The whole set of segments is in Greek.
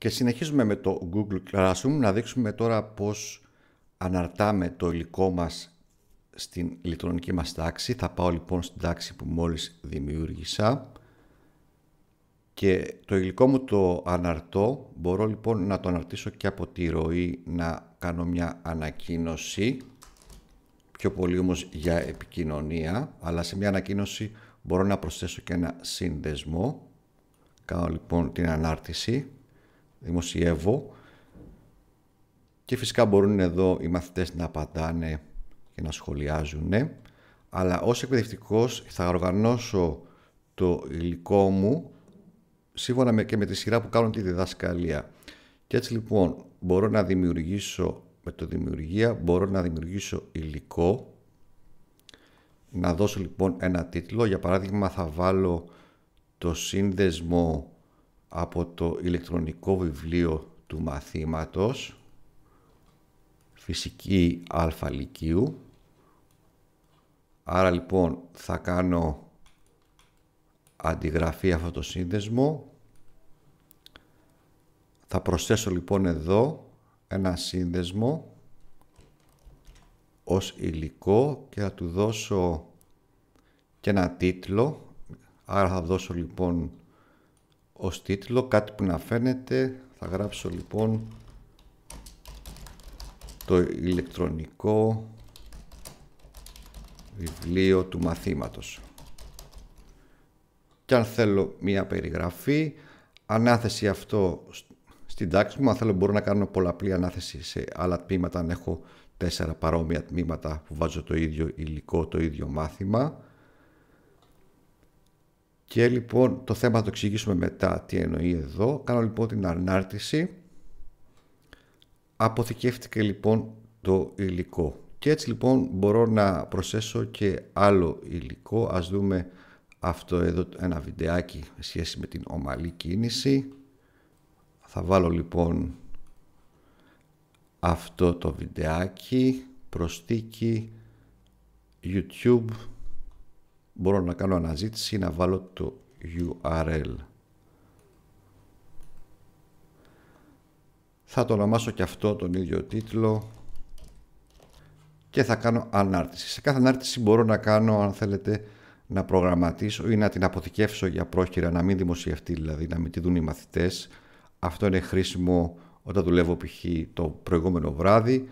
Και συνεχίζουμε με το Google Classroom να δείξουμε τώρα πώς αναρτάμε το υλικό μας στην ηλεκτρονική μας τάξη. Θα πάω λοιπόν στην τάξη που μόλις δημιούργησα και το υλικό μου το αναρτώ. Μπορώ λοιπόν να το αναρτήσω και από τη ροή να κάνω μια ανακοίνωση πιο πολύ όμως για επικοινωνία αλλά σε μια ανακοίνωση μπορώ να προσθέσω και ένα σύνδεσμο. Κάνω λοιπόν την ανάρτηση δημοσιεύω και φυσικά μπορούν εδώ οι μαθητές να απαντάνε και να σχολιάζουν αλλά ως εκπαιδευτικός θα οργανώσω το υλικό μου σύμφωνα και με τη σειρά που κάνουν τη διδασκαλία. Και έτσι λοιπόν μπορώ να δημιουργήσω με το δημιουργία, μπορώ να δημιουργήσω υλικό, να δώσω λοιπόν ένα τίτλο, για παράδειγμα θα βάλω το σύνδεσμο από το ηλεκτρονικό βιβλίο του μαθήματος φυσική Αλφαλικίου Άρα λοιπόν θα κάνω αντιγραφή αυτό το σύνδεσμο. Θα προσθέσω λοιπόν εδώ ένα σύνδεσμο ως υλικό και θα του δώσω και ένα τίτλο. Άρα θα δώσω λοιπόν ως τίτλο, κάτι που να φαίνεται. Θα γράψω λοιπόν το ηλεκτρονικό βιβλίο του μαθήματος. Και αν θέλω μία περιγραφή, ανάθεση αυτό στην τάξη μου, αν θέλω μπορώ να κάνω πολλαπλή ανάθεση σε άλλα τμήματα, αν έχω τέσσερα παρόμοια τμήματα που βάζω το ίδιο υλικό, το ίδιο μάθημα. Και λοιπόν το θέμα θα το εξηγήσουμε μετά τι εννοεί εδώ. Κάνω λοιπόν την ανάρτηση. Αποθηκεύτηκε λοιπόν το υλικό. Και έτσι λοιπόν μπορώ να προσθέσω και άλλο υλικό. Ας δούμε αυτό εδώ ένα βιντεάκι σε σχέση με την ομαλή κίνηση. Θα βάλω λοιπόν αυτό το βιντεάκι, προσθήκη, YouTube μπορώ να κάνω αναζήτηση να βάλω το URL. Θα το ονομάσω και αυτό τον ίδιο τίτλο και θα κάνω ανάρτηση. Σε κάθε ανάρτηση μπορώ να κάνω, αν θέλετε, να προγραμματίσω ή να την αποθηκεύσω για πρόχειρα, να μην δημοσιευτεί δηλαδή, να μην τη δουν οι μαθητές. Αυτό είναι χρήσιμο όταν δουλεύω π.χ. το προηγούμενο βράδυ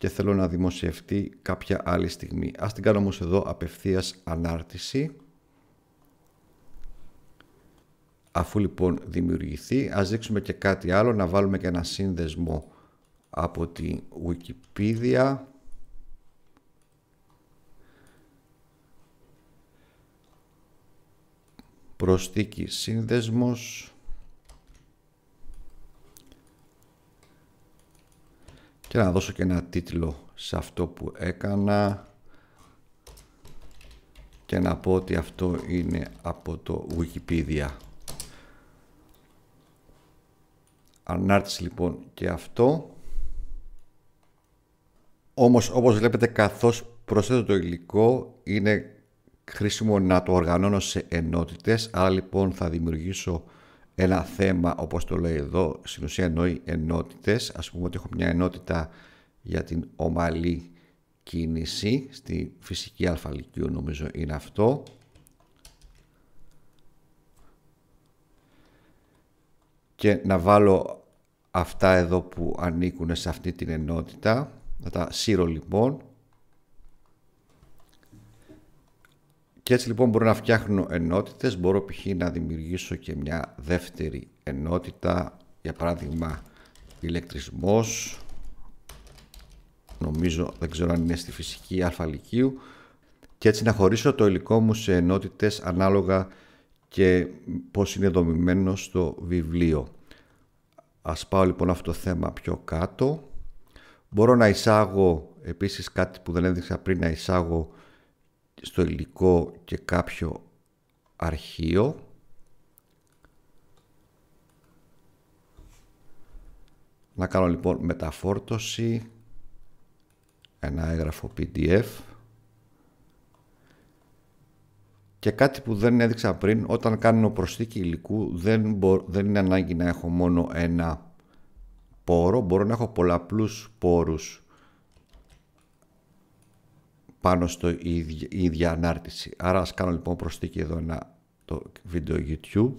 και θέλω να δημοσιευτεί κάποια άλλη στιγμή. Ας την κάνω όμως εδώ απευθείας ανάρτηση. Αφού λοιπόν δημιουργηθεί, ας δείξουμε και κάτι άλλο, να βάλουμε και ένα σύνδεσμο από τη Wikipedia. Προσθήκη σύνδεσμος. και να δώσω και ένα τίτλο σε αυτό που έκανα και να πω ότι αυτό είναι από το Wikipedia. Ανάρτηση λοιπόν και αυτό. Όμως όπως βλέπετε καθώς προσθέτω το υλικό είναι χρήσιμο να το οργανώνω σε ενότητες. Άρα λοιπόν θα δημιουργήσω ένα θέμα, όπως το λέει εδώ, στην ουσία εννοεί ενότητες. Ας πούμε ότι έχω μια ενότητα για την ομαλή κίνηση, στη φυσική αλφαλικίου νομίζω είναι αυτό. Και να βάλω αυτά εδώ που ανήκουν σε αυτή την ενότητα, να τα σύρω λοιπόν Και έτσι λοιπόν μπορώ να φτιάχνω ενότητες, μπορώ π.χ. να δημιουργήσω και μια δεύτερη ενότητα, για παράδειγμα ηλεκτρισμός, νομίζω δεν ξέρω αν είναι στη φυσική αλφαλικίου, και έτσι να χωρίσω το υλικό μου σε ενότητες ανάλογα και πώς είναι δομημένο στο βιβλίο. Ας πάω λοιπόν αυτό το θέμα πιο κάτω. Μπορώ να εισάγω επίσης κάτι που δεν έδειξα πριν να εισάγω στο υλικό και κάποιο αρχείο Να κάνω λοιπόν μεταφόρτωση ένα έγγραφο PDF και κάτι που δεν έδειξα πριν όταν κάνω προσθήκη υλικού δεν, δεν είναι ανάγκη να έχω μόνο ένα πόρο μπορώ να έχω πολλαπλούς πόρους πάνω στο ίδια, η ίδια ανάρτηση. Άρα ας κάνω λοιπόν προσθήκη εδώ ένα το βίντεο YouTube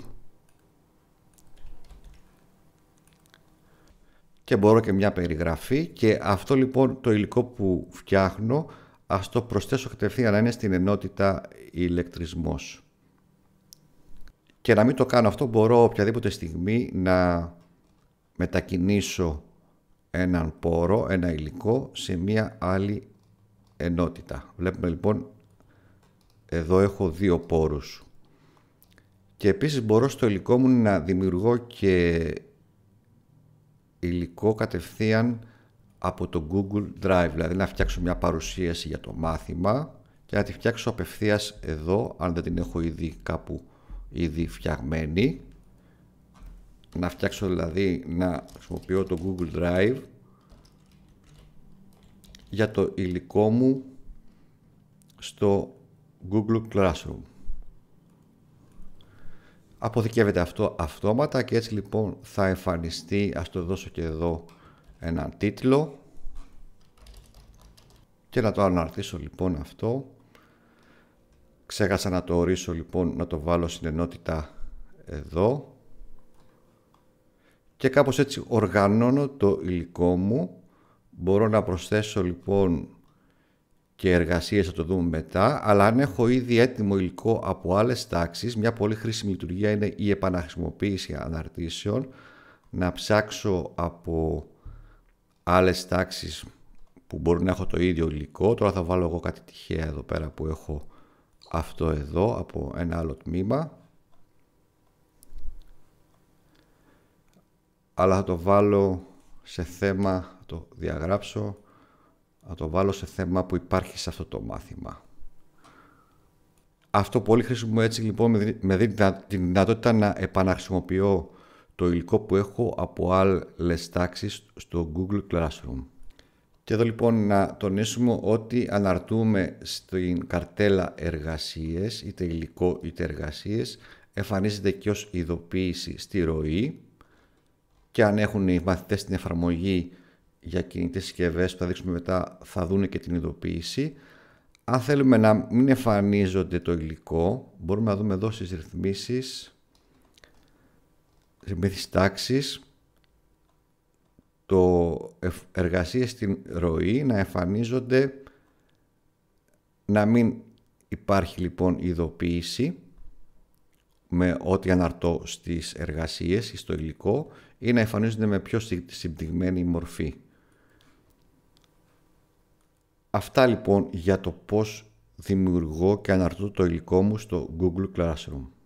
και μπορώ και μια περιγραφή και αυτό λοιπόν το υλικό που φτιάχνω ας το προσθέσω κατευθείαν να είναι στην ενότητα ηλεκτρισμός. Και να μην το κάνω αυτό μπορώ οποιαδήποτε στιγμή να μετακινήσω έναν πόρο, ένα υλικό σε μια άλλη ενότητα. Βλέπουμε λοιπόν, εδώ έχω δύο πόρους. Και επίσης μπορώ στο υλικό μου να δημιουργώ και υλικό κατευθείαν από το Google Drive, δηλαδή να φτιάξω μια παρουσίαση για το μάθημα και να τη φτιάξω απευθείας εδώ, αν δεν την έχω ήδη κάπου ήδη φτιαγμένη. Να φτιάξω δηλαδή να χρησιμοποιώ το Google Drive για το υλικό μου στο Google Classroom. Αποθηκεύεται αυτό αυτόματα και έτσι λοιπόν θα εμφανιστεί, ας το δώσω και εδώ έναν τίτλο και να το αναρτήσω λοιπόν αυτό. Ξέχασα να το ορίσω λοιπόν, να το βάλω στην ενότητα εδώ και κάπως έτσι οργανώνω το υλικό μου Μπορώ να προσθέσω λοιπόν και εργασίες θα το δούμε μετά, αλλά αν έχω ήδη έτοιμο υλικό από άλλες τάξεις, μια πολύ χρήσιμη λειτουργία είναι η επαναχρησιμοποίηση αναρτήσεων, να ψάξω από άλλες τάξεις που μπορεί να έχω το ίδιο υλικό. Τώρα θα βάλω εγώ κάτι τυχαία εδώ πέρα που έχω αυτό εδώ από ένα άλλο τμήμα. Αλλά θα το βάλω σε θέμα, το διαγράψω, θα το βάλω σε θέμα που υπάρχει σε αυτό το μάθημα. Αυτό πολύ χρήσιμο έτσι λοιπόν με δίνει τη δυνατότητα να επαναχρησιμοποιώ το υλικό που έχω από άλλες τάξεις στο Google Classroom. Και εδώ λοιπόν να τονίσουμε ότι αναρτούμε στην καρτέλα εργασίες, είτε υλικό είτε εργασίες, εμφανίζεται και ως ειδοποίηση στη ροή και αν έχουν οι μαθητές την εφαρμογή για κινητές συσκευές που θα δείξουμε μετά θα δούνε και την ειδοποίηση. Αν θέλουμε να μην εμφανίζονται το υλικό, μπορούμε να δούμε εδώ στις ρυθμίσεις, τι τάξης, το εργασίες στην ροή να εμφανίζονται, να μην υπάρχει λοιπόν ειδοποίηση με ό,τι αναρτώ στις εργασίες ή στο υλικό ή να εμφανίζονται με πιο συμπτυγμένη μορφή. Αυτά λοιπόν για το πώς δημιουργώ και αναρτώ το υλικό μου στο Google Classroom.